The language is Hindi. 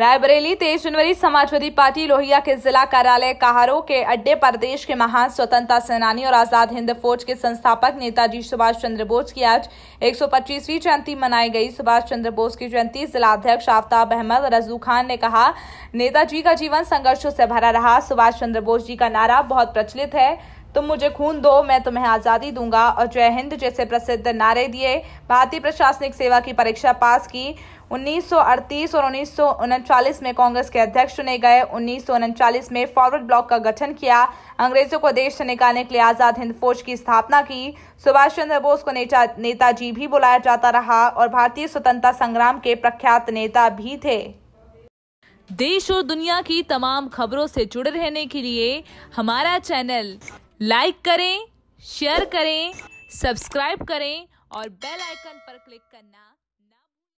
रायबरेली तेईस जनवरी समाजवादी पार्टी लोहिया के जिला कार्यालय कहारो के अड्डे पर देश के महान स्वतंत्रता सेनानी और आजाद हिंद फौज के संस्थापक नेताजी सुभाष चंद्र बोस की आज 125वीं जयंती मनाई गई सुभाष चंद्र बोस की जयंती जिला अध्यक्ष आफ्ताब अहमद रजू खान ने कहा नेताजी का जीवन संघर्षों से भरा रहा सुभाष चंद्र बोस जी का नारा बहुत प्रचलित है तुम मुझे खून दो मैं तुम्हें आज़ादी दूंगा और जय हिंद जैसे प्रसिद्ध नारे दिए भारतीय प्रशासनिक सेवा की परीक्षा पास की 1938 और उन्नीस में कांग्रेस के अध्यक्ष चुने गए उन्नीस में फॉरवर्ड ब्लॉक का गठन किया अंग्रेजों को देश से निकालने के लिए आज़ाद हिंद फौज की स्थापना की सुभाष चंद्र बोस को नेताजी भी बुलाया जाता रहा और भारतीय स्वतंत्रता संग्राम के प्रख्यात नेता भी थे देश और दुनिया की तमाम खबरों से जुड़े रहने के लिए हमारा चैनल लाइक करें शेयर करें सब्सक्राइब करें और बेल आइकन पर क्लिक करना